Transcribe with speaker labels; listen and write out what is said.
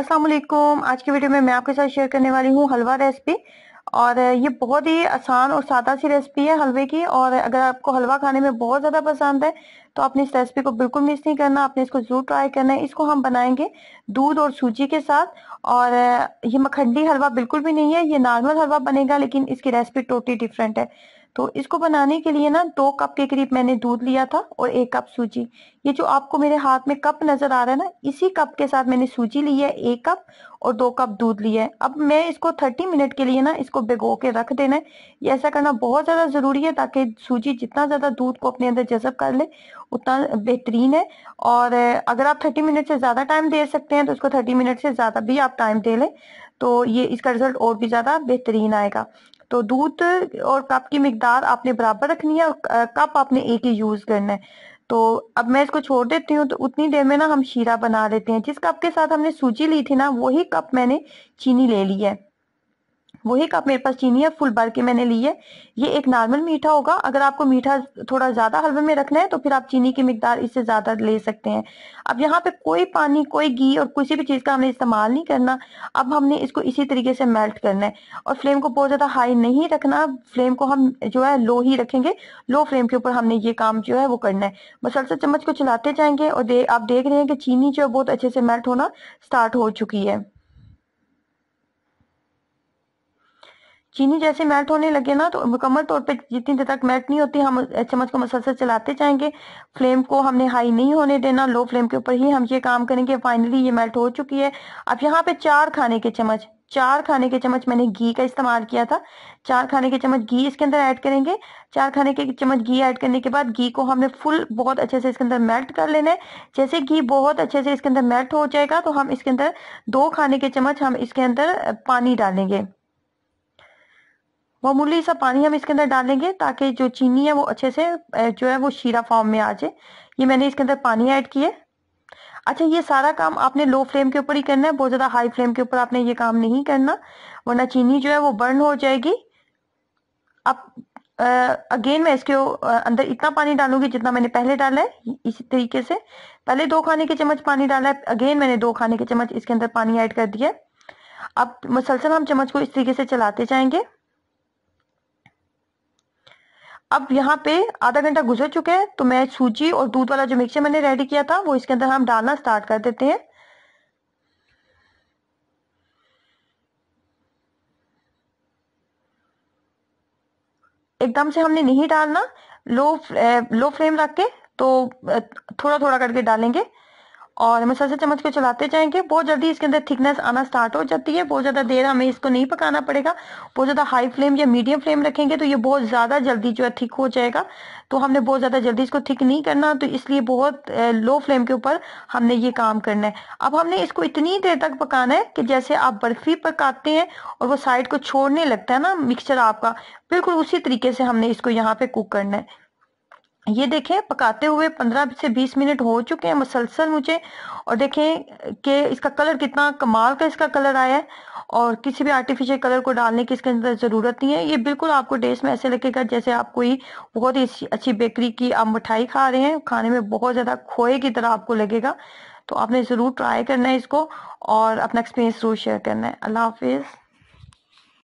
Speaker 1: वालेकुम आज की वीडियो में मैं आपके साथ शेयर करने वाली हूँ हलवा रेसिपी और ये बहुत ही आसान और सादा सी रेसिपी है हलवे की और अगर आपको हलवा खाने में बहुत ज़्यादा पसंद है तो आपने इस रेसिपी को बिल्कुल मिस नहीं करना आपने इसको ज़रूर ट्राई करना है इसको हम बनाएंगे दूध और सूजी के साथ और ये मखंडी हलवा बिल्कुल भी नहीं है ये नॉर्मल हलवा बनेगा लेकिन इसकी रेसिपी टोटली डिफरेंट है तो इसको बनाने के लिए ना दो कप के करीब मैंने दूध लिया था और एक कप सूजी ये जो आपको मेरे हाथ में कप नज़र आ रहा है ना इसी कप के साथ मैंने सूजी ली है एक कप और दो कप दूध लिया है अब मैं इसको थर्टी मिनट के लिए ना इसको भिगो के रख देना है ये ऐसा करना बहुत ज़्यादा ज़रूरी है ताकि सूजी जितना ज़्यादा दूध को अपने अंदर जज़ब कर ले उतना बेहतरीन है और अगर आप थर्टी मिनट से ज़्यादा टाइम दे सकते हैं तो उसको थर्टी मिनट से ज़्यादा भी आप टाइम दे लें तो ये इसका रिजल्ट और भी ज़्यादा बेहतरीन आएगा तो दूध और कप की मकदार आपने बराबर रखनी है और कप आपने एक ही यूज़ करना है तो अब मैं इसको छोड़ देती हूँ तो उतनी देर में ना हम शीरा बना लेते हैं जिस कप के साथ हमने सूजी ली थी ना वही कप मैंने चीनी ले ली है वही कप मेरे पास चीनी है फुल भर के मैंने ली है ये एक नॉर्मल मीठा होगा अगर आपको मीठा थोड़ा ज़्यादा हलवे में रखना है तो फिर आप चीनी की मकदार इससे ज़्यादा ले सकते हैं अब यहाँ पे कोई पानी कोई घी और किसी भी चीज़ का हमने इस्तेमाल नहीं करना अब हमने इसको इसी तरीके से मेल्ट करना है और फ्लेम को बहुत ज़्यादा हाई नहीं रखना फ्लेम को हम जो है लो ही रखेंगे लो फ्लेम के ऊपर हमने ये काम जो है वो करना है मसलसल चम्मच को चलाते जाएंगे और दे, आप देख रहे हैं कि चीनी जो है बहुत अच्छे से मेल्ट होना स्टार्ट हो चुकी है चीनी जैसे मेल्ट होने लगे ना तो मुकम्मल तौर पे जितनी देर तक मेल्ट नहीं होती हम चम्मच को मसलसल चलाते जाएंगे फ्लेम को हमने हाई नहीं होने देना लो फ्लेम के ऊपर ही हम ये काम करेंगे फाइनली ये मेल्ट हो चुकी है अब यहाँ पे चार खाने के चम्मच चार खाने के चम्मच मैंने घी का इस्तेमाल किया था चार खाने के चम्मच घी इसके अंदर ऐड करेंगे चार खाने के चम्मच घी ऐड करने के बाद घी को हमने फुल बहुत अच्छे से इसके अंदर मेल्ट कर लेना है जैसे घी बहुत अच्छे से इसके अंदर मेल्ट हो जाएगा तो हम इसके अंदर दो खाने के चम्मच हम इसके अंदर पानी डालेंगे मामूली सा पानी हम इसके अंदर डालेंगे ताकि जो चीनी है वो अच्छे से जो है वो शीरा फॉर्म में आ जाए ये मैंने इसके अंदर पानी ऐड किया अच्छा ये सारा काम आपने लो फ्लेम के ऊपर ही करना है बहुत ज़्यादा हाई फ्लेम के ऊपर आपने ये काम नहीं करना वरना चीनी जो है वो बर्न हो जाएगी अब अगेन मैं इसके अंदर इतना पानी डालूंगी जितना मैंने पहले डाला है इसी तरीके से पहले दो खाने के चम्मच पानी डाला है अगेन मैंने दो खाने के चम्मच इसके अंदर पानी ऐड कर दिया अब मुसलसल हम चम्मच को इस तरीके से चलाते जाएंगे अब यहाँ पे आधा घंटा गुजर चुका है तो मैं सूजी और दूध वाला जो मिक्सचर मैंने रेडी किया था वो इसके अंदर हम डालना स्टार्ट कर देते हैं एकदम से हमने नहीं डालना लो लो फ्लेम रख के तो थोड़ा थोड़ा करके डालेंगे और मसल चम्मच को चलाते जाएंगे बहुत जल्दी इसके अंदर थिकनेस आना स्टार्ट हो जाती है बहुत ज़्यादा देर हमें इसको नहीं पकाना पड़ेगा बहुत ज़्यादा हाई फ्लेम या मीडियम फ्लेम रखेंगे तो ये बहुत ज़्यादा जल्दी जो है थिक हो जाएगा तो हमने बहुत ज़्यादा जल्दी इसको थिक नहीं करना तो इसलिए बहुत लो फ्लेम के ऊपर हमने ये काम करना है अब हमने इसको इतनी देर तक पकाना है कि जैसे आप बर्फ़ी पकाते हैं और वो साइड को छोड़ने लगता है ना मिक्सचर आपका बिल्कुल उसी तरीके से हमने इसको यहाँ पे कुक करना है ये देखें पकाते हुए 15 से 20 मिनट हो चुके हैं मुसलसल मुझे और देखें कि इसका कलर कितना कमाल का इसका कलर आया है और किसी भी आर्टिफिशियल कलर को डालने की इसके अंदर ज़रूरत नहीं है ये बिल्कुल आपको टेस्ट में ऐसे लगेगा जैसे आप कोई बहुत ही अच्छी बेकरी की आप मिठाई खा रहे हैं खाने में बहुत ज़्यादा खोए की तरह आपको लगेगा तो आपने ज़रूर ट्राई करना है इसको और अपना एक्सपीरियंस ज़रूर शेयर करना है अल्लाह हाफिज़